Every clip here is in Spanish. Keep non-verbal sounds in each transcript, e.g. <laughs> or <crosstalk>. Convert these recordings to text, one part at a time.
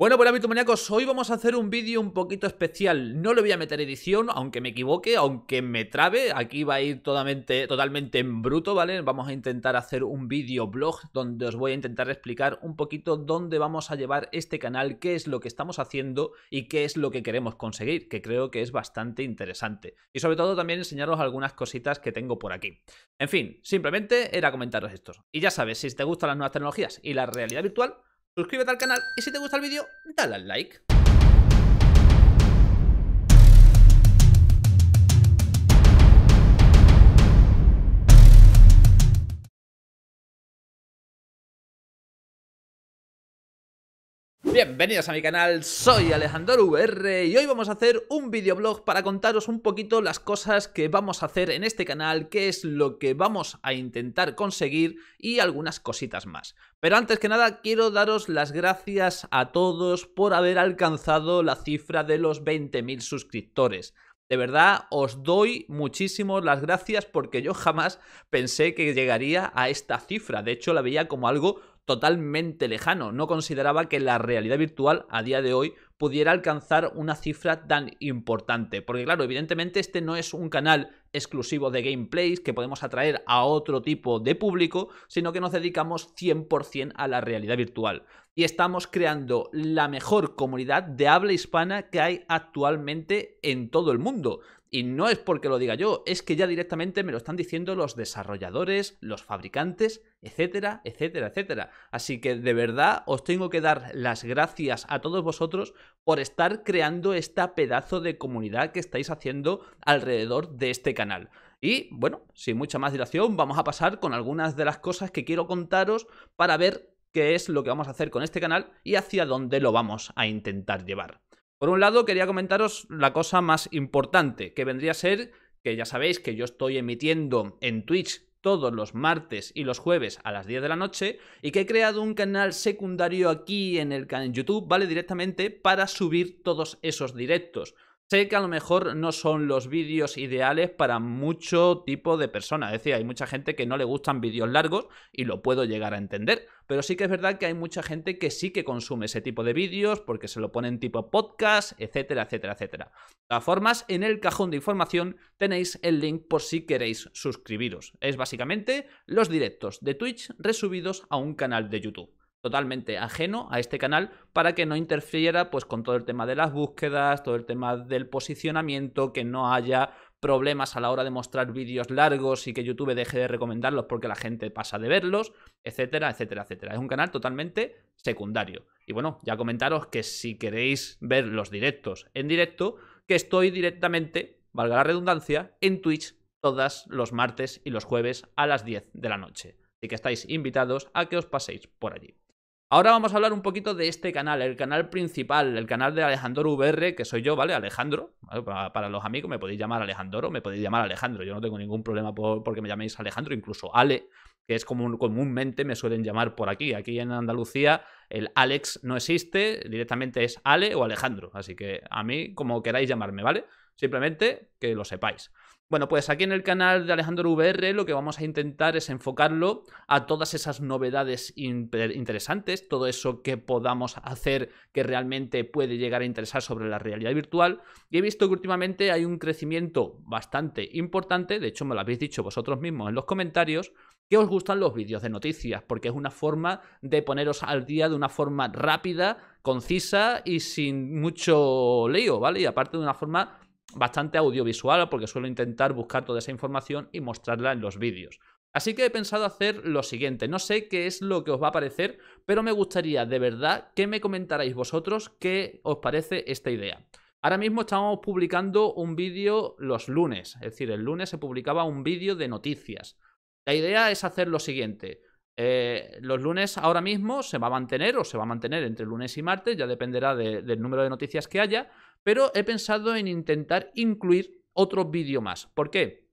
Bueno, pues maniacos, hoy vamos a hacer un vídeo un poquito especial. No le voy a meter edición, aunque me equivoque, aunque me trabe. Aquí va a ir totalmente, totalmente en bruto, ¿vale? Vamos a intentar hacer un vídeo blog donde os voy a intentar explicar un poquito dónde vamos a llevar este canal, qué es lo que estamos haciendo y qué es lo que queremos conseguir, que creo que es bastante interesante. Y sobre todo también enseñaros algunas cositas que tengo por aquí. En fin, simplemente era comentaros esto. Y ya sabes, si te gustan las nuevas tecnologías y la realidad virtual suscríbete al canal y si te gusta el vídeo, dale al like. Bienvenidos a mi canal, soy Alejandro VR y hoy vamos a hacer un videoblog para contaros un poquito las cosas que vamos a hacer en este canal, qué es lo que vamos a intentar conseguir y algunas cositas más. Pero antes que nada quiero daros las gracias a todos por haber alcanzado la cifra de los 20.000 suscriptores. De verdad, os doy muchísimas las gracias porque yo jamás pensé que llegaría a esta cifra. De hecho, la veía como algo totalmente lejano. No consideraba que la realidad virtual a día de hoy pudiera alcanzar una cifra tan importante. Porque claro, evidentemente este no es un canal exclusivo de gameplays que podemos atraer a otro tipo de público, sino que nos dedicamos 100% a la realidad virtual. Y estamos creando la mejor comunidad de habla hispana que hay actualmente en todo el mundo. Y no es porque lo diga yo, es que ya directamente me lo están diciendo los desarrolladores, los fabricantes, etcétera, etcétera, etcétera. Así que de verdad os tengo que dar las gracias a todos vosotros por estar creando esta pedazo de comunidad que estáis haciendo alrededor de este canal. Y bueno, sin mucha más dilación, vamos a pasar con algunas de las cosas que quiero contaros para ver qué es lo que vamos a hacer con este canal y hacia dónde lo vamos a intentar llevar. Por un lado, quería comentaros la cosa más importante, que vendría a ser que ya sabéis que yo estoy emitiendo en Twitch todos los martes y los jueves a las 10 de la noche y que he creado un canal secundario aquí en el en YouTube, ¿vale? Directamente para subir todos esos directos. Sé que a lo mejor no son los vídeos ideales para mucho tipo de personas. Es decir, hay mucha gente que no le gustan vídeos largos y lo puedo llegar a entender. Pero sí que es verdad que hay mucha gente que sí que consume ese tipo de vídeos porque se lo ponen tipo podcast, etcétera, etcétera, etcétera. De todas formas, en el cajón de información tenéis el link por si queréis suscribiros. Es básicamente los directos de Twitch resubidos a un canal de YouTube totalmente ajeno a este canal para que no interfiera pues con todo el tema de las búsquedas, todo el tema del posicionamiento, que no haya problemas a la hora de mostrar vídeos largos y que YouTube deje de recomendarlos porque la gente pasa de verlos, etcétera, etcétera, etcétera. Es un canal totalmente secundario. Y bueno, ya comentaros que si queréis ver los directos en directo, que estoy directamente, valga la redundancia, en Twitch todos los martes y los jueves a las 10 de la noche. Así que estáis invitados a que os paséis por allí. Ahora vamos a hablar un poquito de este canal, el canal principal, el canal de Alejandro VR, que soy yo, ¿vale? Alejandro, Para, los amigos me podéis llamar Alejandro, me podéis llamar Alejandro, yo no tengo ningún problema porque me llaméis Alejandro, incluso Ale, que es como comúnmente me suelen llamar por aquí. Aquí en Andalucía el Alex no existe, directamente es Ale o Alejandro, así que a mí como queráis llamarme, ¿vale? Simplemente que lo sepáis. Bueno, pues aquí en el canal de Alejandro VR lo que vamos a intentar es enfocarlo a todas esas novedades interesantes, todo eso que podamos hacer que realmente puede llegar a interesar sobre la realidad virtual. Y he visto que últimamente hay un crecimiento bastante importante, de hecho me lo habéis dicho vosotros mismos en los comentarios, que os gustan los vídeos de noticias, porque es una forma de poneros al día de una forma rápida, concisa y sin mucho leo, ¿vale? Y aparte de una forma bastante audiovisual porque suelo intentar buscar toda esa información y mostrarla en los vídeos. Así que he pensado hacer lo siguiente, no sé qué es lo que os va a parecer, pero me gustaría de verdad que me comentarais vosotros qué os parece esta idea. Ahora mismo estamos publicando un vídeo los lunes, es decir, el lunes se publicaba un vídeo de noticias. La idea es hacer lo siguiente, eh, los lunes ahora mismo se va a mantener o se va a mantener entre lunes y martes, ya dependerá del número de noticias que haya, pero he pensado en intentar incluir otro vídeo más. ¿Por qué?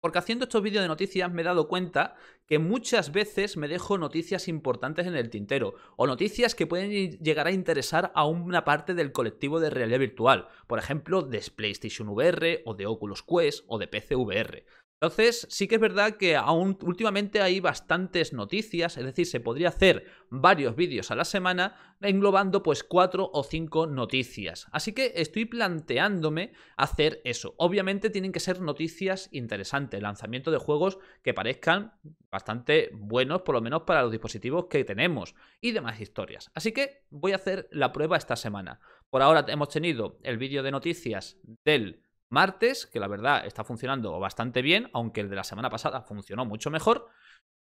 Porque haciendo estos vídeos de noticias me he dado cuenta que muchas veces me dejo noticias importantes en el tintero o noticias que pueden llegar a interesar a una parte del colectivo de realidad virtual, por ejemplo, de PlayStation VR o de Oculus Quest o de PC VR. Entonces, sí que es verdad que aún últimamente hay bastantes noticias, es decir, se podría hacer varios vídeos a la semana englobando pues cuatro o cinco noticias. Así que estoy planteándome hacer eso. Obviamente tienen que ser noticias interesantes, lanzamiento de juegos que parezcan bastante buenos, por lo menos para los dispositivos que tenemos y demás historias. Así que voy a hacer la prueba esta semana. Por ahora hemos tenido el vídeo de noticias del martes, que la verdad está funcionando bastante bien, aunque el de la semana pasada funcionó mucho mejor.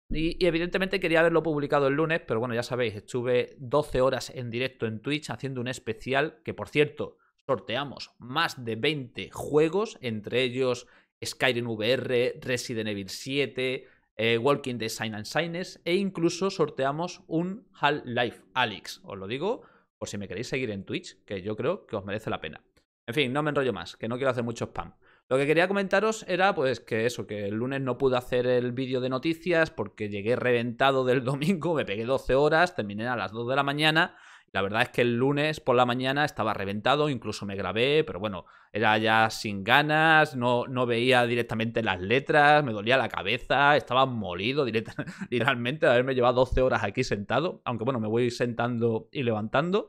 Y, evidentemente quería haberlo publicado el lunes, pero bueno, ya sabéis, estuve 12 horas en directo en Twitch haciendo un especial que, por cierto, sorteamos más de 20 juegos, entre ellos Skyrim VR, Resident Evil 7, eh, Walking Dead Sign and Signes, e incluso sorteamos un Half-Life Alex. Os lo digo por si me queréis seguir en Twitch, que yo creo que os merece la pena. En fin, no me enrollo más, que no quiero hacer mucho spam. Lo que quería comentaros era, pues, que eso, que el lunes no pude hacer el vídeo de noticias porque llegué reventado del <laughs> domingo, me pegué 12 horas, terminé a las 2 de la mañana. La verdad es que el lunes por la mañana estaba reventado, incluso me grabé, pero bueno, era ya sin ganas, no, no veía directamente las letras, me dolía la cabeza, estaba molido directamente <laughs> de haberme llevado 12 horas aquí sentado, aunque bueno, me voy sentando y levantando.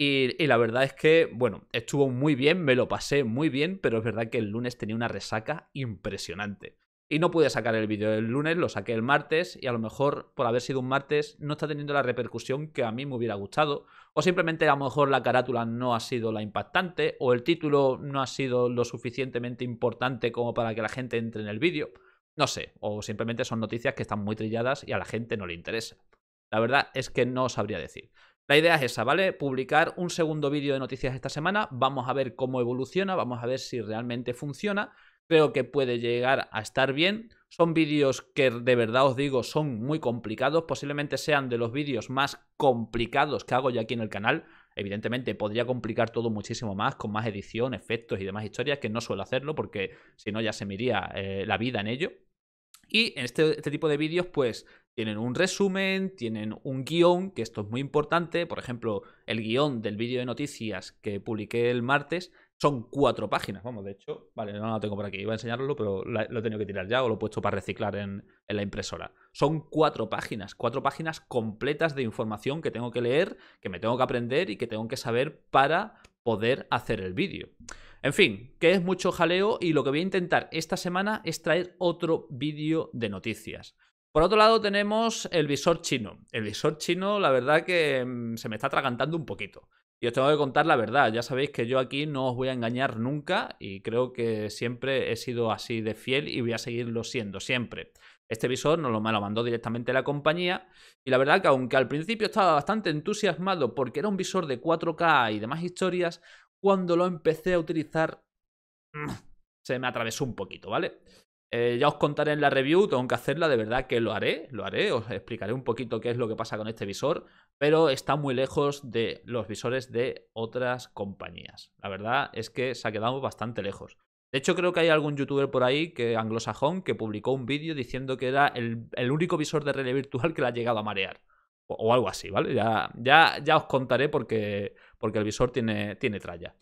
Y, la verdad es que, bueno, estuvo muy bien, me lo pasé muy bien, pero es verdad que el lunes tenía una resaca impresionante. Y no pude sacar el vídeo del lunes, lo saqué el martes y a lo mejor por haber sido un martes no está teniendo la repercusión que a mí me hubiera gustado. O simplemente a lo mejor la carátula no ha sido la impactante o el título no ha sido lo suficientemente importante como para que la gente entre en el vídeo. No sé, o simplemente son noticias que están muy trilladas y a la gente no le interesa. La verdad es que no sabría decir. La idea es esa, ¿vale? Publicar un segundo vídeo de noticias esta semana, vamos a ver cómo evoluciona, vamos a ver si realmente funciona, creo que puede llegar a estar bien, son vídeos que de verdad os digo son muy complicados, posiblemente sean de los vídeos más complicados que hago yo aquí en el canal, evidentemente podría complicar todo muchísimo más con más edición, efectos y demás historias, que no suelo hacerlo porque si no ya se me iría eh, la vida en ello, y en este, este, tipo de vídeos, pues tienen un resumen, tienen un guión, que esto es muy importante. Por ejemplo, el guión del vídeo de noticias que publiqué el martes son cuatro páginas. Vamos, de hecho, vale, no lo tengo por aquí, iba a enseñarlo, pero lo he tenido que tirar ya o lo he puesto para reciclar en, en la impresora. Son cuatro páginas, cuatro páginas completas de información que tengo que leer, que me tengo que aprender y que tengo que saber para poder hacer el vídeo. En fin, que es mucho jaleo y lo que voy a intentar esta semana es traer otro vídeo de noticias. Por otro lado tenemos el visor chino. El visor chino, la verdad que mm, se me está atragantando un poquito. Y os tengo que contar la verdad, ya sabéis que yo aquí no os voy a engañar nunca y creo que siempre he sido así de fiel y voy a seguirlo siendo siempre. Este visor nos lo, me mandó directamente la compañía y la verdad que aunque al principio estaba bastante entusiasmado porque era un visor de 4K y demás historias, cuando lo empecé a utilizar mm, se me atravesó un poquito, ¿vale? Eh, ya os contaré en la review, tengo que hacerla, de verdad que lo haré, lo haré, os explicaré un poquito qué es lo que pasa con este visor, pero está muy lejos de los visores de otras compañías. La verdad es que se ha quedado bastante lejos. De hecho, creo que hay algún youtuber por ahí, que anglosajón, que publicó un vídeo diciendo que era el, único visor de realidad virtual que le ha llegado a marear. O, algo así, ¿vale? Ya, ya, os contaré porque, porque el visor tiene, tiene tralla.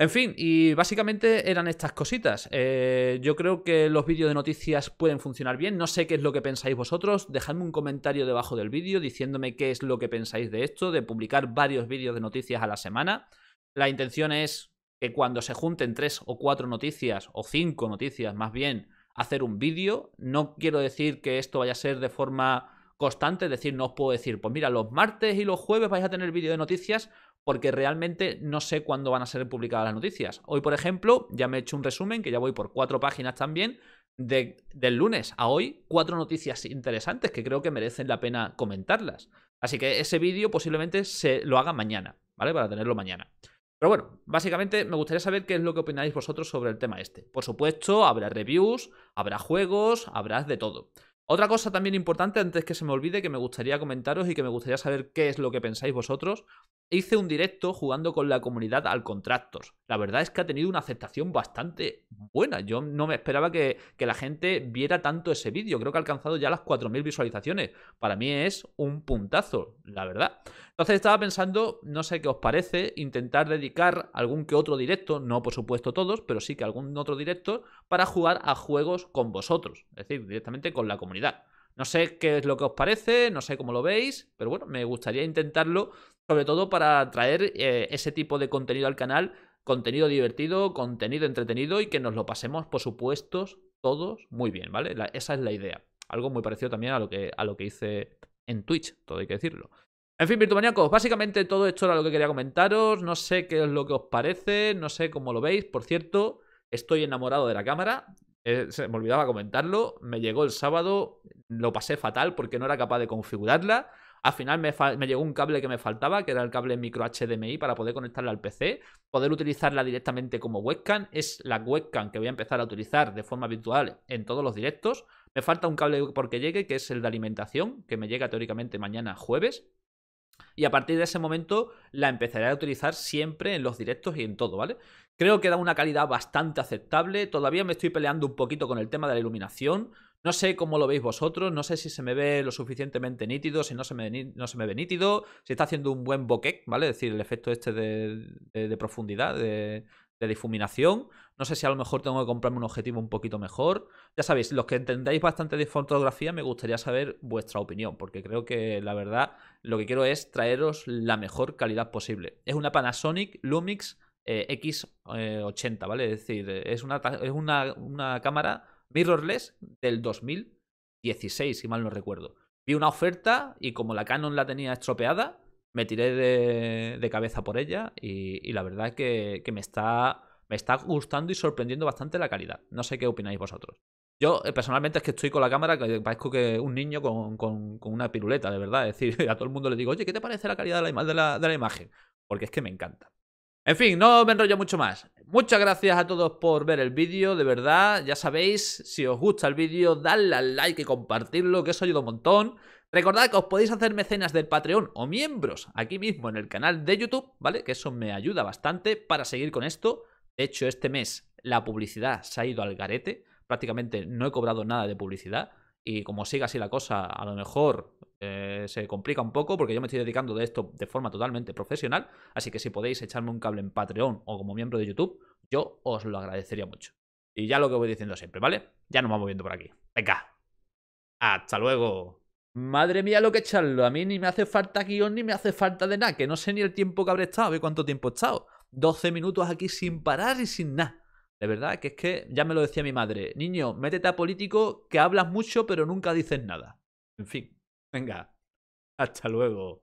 En fin, y básicamente eran estas cositas. Eh, yo creo que los vídeos de noticias pueden funcionar bien. No sé qué es lo que pensáis vosotros. Dejadme un comentario debajo del vídeo diciéndome qué es lo que pensáis de esto, de publicar varios vídeos de noticias a la semana. La intención es que cuando se junten tres o cuatro noticias, o cinco noticias más bien, hacer un vídeo. No quiero decir que esto vaya a ser de forma constante, es decir, no os puedo decir, pues mira, los martes y los jueves vais a tener vídeo de noticias porque realmente no sé cuándo van a ser publicadas las noticias. Hoy, por ejemplo, ya me he hecho un resumen, que ya voy por cuatro páginas también, de, del lunes a hoy, cuatro noticias interesantes que creo que merecen la pena comentarlas. Así que ese vídeo posiblemente se lo haga mañana, ¿vale? Para tenerlo mañana. Pero bueno, básicamente me gustaría saber qué es lo que opináis vosotros sobre el tema este. Por supuesto, habrá reviews, habrá juegos, habrá de todo. Otra cosa también importante, antes que se me olvide, que me gustaría comentaros y que me gustaría saber qué es lo que pensáis vosotros, hice un directo jugando con la comunidad al Contractors. La verdad es que ha tenido una aceptación bastante buena. Yo no me esperaba que, que la gente viera tanto ese vídeo. Creo que ha alcanzado ya las 4.000 visualizaciones. Para mí es un puntazo, la verdad. Entonces estaba pensando, no sé qué os parece, intentar dedicar algún que otro directo, no por supuesto todos, pero sí que algún otro directo para jugar a juegos con vosotros. Es decir, directamente con la comunidad. No sé qué es lo que os parece, no sé cómo lo veis, pero bueno, me gustaría intentarlo, sobre todo para traer eh, ese tipo de contenido al canal, contenido divertido, contenido entretenido y que nos lo pasemos, por supuesto, todos muy bien, ¿vale? esa es la idea. Algo muy parecido también a lo, que, a lo que hice en Twitch, todo hay que decirlo. En fin, virtumaníacos, básicamente todo esto era lo que quería comentaros. No sé qué es lo que os parece, no sé cómo lo veis. Por cierto, estoy enamorado de la cámara. Eh, se me olvidaba comentarlo. Me llegó el sábado, lo pasé fatal porque no era capaz de configurarla. Al final me, llegó un cable que me faltaba, que era el cable micro HDMI para poder conectarla al PC, poder utilizarla directamente como webcam. Es la webcam que voy a empezar a utilizar de forma virtual en todos los directos. Me falta un cable porque llegue, que es el de alimentación, que me llega teóricamente mañana jueves. Y a partir de ese momento la empezaré a utilizar siempre en los directos y en todo, ¿vale? Creo que da una calidad bastante aceptable. Todavía me estoy peleando un poquito con el tema de la iluminación no sé cómo lo veis vosotros, no sé si se me ve lo suficientemente nítido, si no se me, no se me ve nítido, si está haciendo un buen bokeh, ¿vale? Es decir, el efecto este de, profundidad, de, difuminación. No sé si a lo mejor tengo que comprarme un objetivo un poquito mejor. Ya sabéis, los que entendáis bastante de fotografía, me gustaría saber vuestra opinión, porque creo que la verdad lo que quiero es traeros la mejor calidad posible. Es una Panasonic Lumix eh, X80, eh, ¿vale? Es decir, es una, es una cámara mirrorless del 2016, si mal no recuerdo. Vi una oferta y como la Canon la tenía estropeada, me tiré de, cabeza por ella y, la verdad es que, me, está, me está gustando y sorprendiendo bastante la calidad. No sé qué opináis vosotros. Yo eh, personalmente es que estoy con la cámara que parezco que un niño con, una piruleta, de verdad. Es decir, <laughs> a todo el mundo le digo, oye, ¿qué te parece la calidad de la, de la imagen? Porque es que me encanta. En fin, no me enrollo mucho más. Muchas gracias a todos por ver el vídeo, de verdad. Ya sabéis, si os gusta el vídeo, dadle al like y compartirlo, que eso ayuda un montón. Recordad que os podéis hacer mecenas del Patreon o miembros aquí mismo en el canal de YouTube, ¿vale? Que eso me ayuda bastante para seguir con esto. De hecho, este mes la publicidad se ha ido al garete. Prácticamente no he cobrado nada de publicidad y como siga así la cosa, a lo mejor eh, se complica un poco porque yo me estoy dedicando de esto de forma totalmente profesional, así que si podéis echarme un cable en Patreon o como miembro de YouTube, yo os lo agradecería mucho. Y ya lo que voy diciendo siempre, ¿vale? Ya nos vamos viendo por aquí. Venga. Hasta luego. Madre mía, lo que echarlo. A mí ni me hace falta guión ni me hace falta de nada, que no sé ni el tiempo que habré estado y cuánto tiempo he estado. 12 minutos aquí sin parar y sin nada. De verdad que es que ya me lo decía mi madre, niño, métete a político que hablas mucho pero nunca dices nada. En fin, venga, hasta luego.